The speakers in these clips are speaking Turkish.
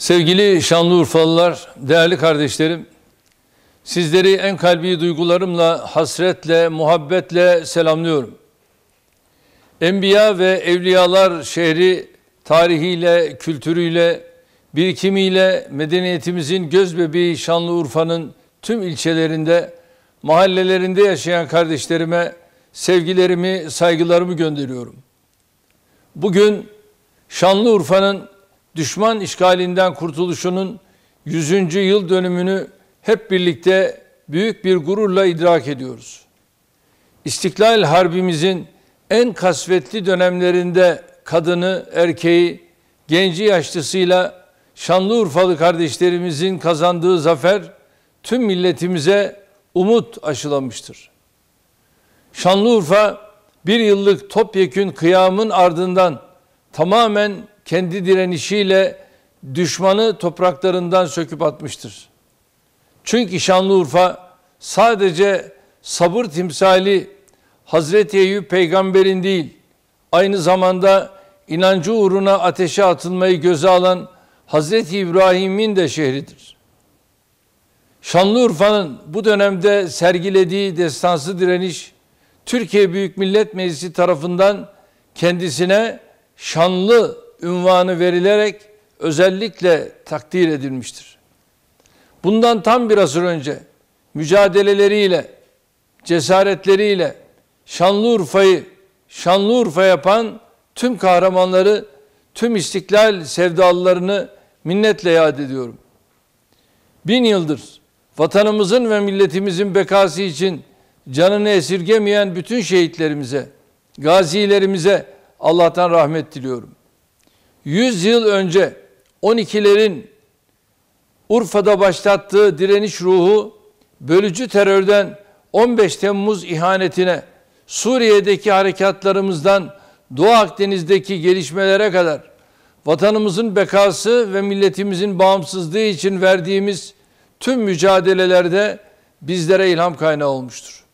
Sevgili Şanlıurfalılar, değerli kardeşlerim, sizleri en kalbi duygularımla, hasretle, muhabbetle selamlıyorum. Enbiya ve evliyalar şehri tarihiyle, kültürüyle, birikimiyle medeniyetimizin göz bebeği Şanlıurfa'nın tüm ilçelerinde, mahallelerinde yaşayan kardeşlerime sevgilerimi, saygılarımı gönderiyorum. Bugün Şanlıurfa'nın düşman işgalinden kurtuluşunun 100. yıl dönümünü hep birlikte büyük bir gururla idrak ediyoruz. İstiklal Harbimizin en kasvetli dönemlerinde kadını, erkeği, genci yaşlısıyla Şanlıurfalı kardeşlerimizin kazandığı zafer tüm milletimize umut aşılamıştır. Şanlıurfa bir yıllık topyekün kıyamın ardından tamamen kendi direnişiyle düşmanı topraklarından söküp atmıştır. Çünkü Şanlıurfa sadece sabır timsali Hazreti Eyüp peygamberin değil, aynı zamanda inancı uğruna ateşe atılmayı göze alan Hazreti İbrahim'in de şehridir. Şanlıurfa'nın bu dönemde sergilediği destansı direniş, Türkiye Büyük Millet Meclisi tarafından kendisine şanlı ünvanı verilerek özellikle takdir edilmiştir. Bundan tam biraz önce mücadeleleriyle, cesaretleriyle Şanlıurfa'yı Şanlıurfa yapan tüm kahramanları, tüm istiklal sevdalılarını minnetle yad ediyorum. Bin yıldır vatanımızın ve milletimizin bekası için canını esirgemeyen bütün şehitlerimize, gazilerimize Allah'tan rahmet diliyorum. 100 yıl önce 12'lerin Urfa'da başlattığı direniş ruhu bölücü terörden 15 Temmuz ihanetine, Suriye'deki harekatlarımızdan Doğu Akdeniz'deki gelişmelere kadar vatanımızın bekası ve milletimizin bağımsızlığı için verdiğimiz tüm mücadelelerde bizlere ilham kaynağı olmuştur.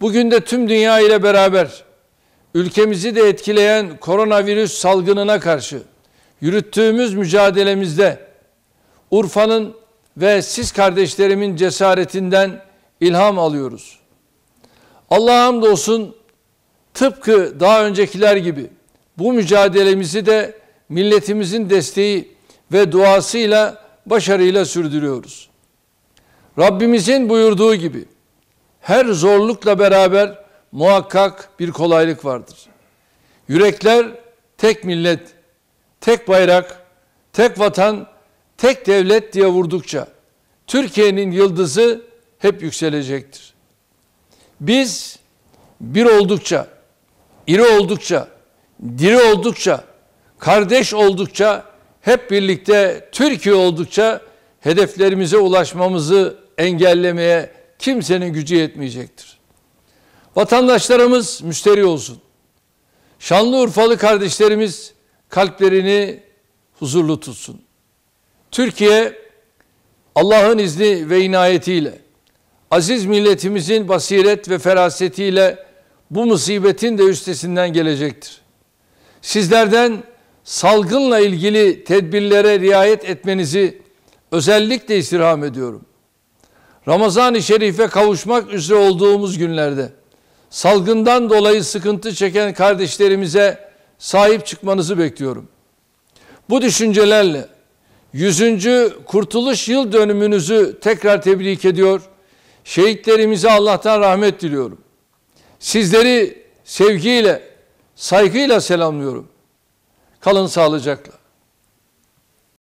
Bugün de tüm dünya ile beraber ülkemizi de etkileyen koronavirüs salgınına karşı yürüttüğümüz mücadelemizde Urfa'nın ve siz kardeşlerimin cesaretinden ilham alıyoruz. Allah'a hamdolsun tıpkı daha öncekiler gibi bu mücadelemizi de milletimizin desteği ve duasıyla başarıyla sürdürüyoruz. Rabbimizin buyurduğu gibi her zorlukla beraber muhakkak bir kolaylık vardır. Yürekler tek millet, tek bayrak, tek vatan, tek devlet diye vurdukça Türkiye'nin yıldızı hep yükselecektir. Biz bir oldukça, iri oldukça, diri oldukça, kardeş oldukça, hep birlikte Türkiye oldukça hedeflerimize ulaşmamızı engellemeye kimsenin gücü yetmeyecektir. Vatandaşlarımız müşteri olsun. Şanlıurfalı kardeşlerimiz kalplerini huzurlu tutsun. Türkiye Allah'ın izni ve inayetiyle, aziz milletimizin basiret ve ferasetiyle bu musibetin de üstesinden gelecektir. Sizlerden salgınla ilgili tedbirlere riayet etmenizi özellikle istirham ediyorum. Ramazan-ı Şerif'e kavuşmak üzere olduğumuz günlerde salgından dolayı sıkıntı çeken kardeşlerimize sahip çıkmanızı bekliyorum. Bu düşüncelerle 100. Kurtuluş Yıl Dönümünüzü tekrar tebrik ediyor. Şehitlerimize Allah'tan rahmet diliyorum. Sizleri sevgiyle, saygıyla selamlıyorum. Kalın sağlıcakla.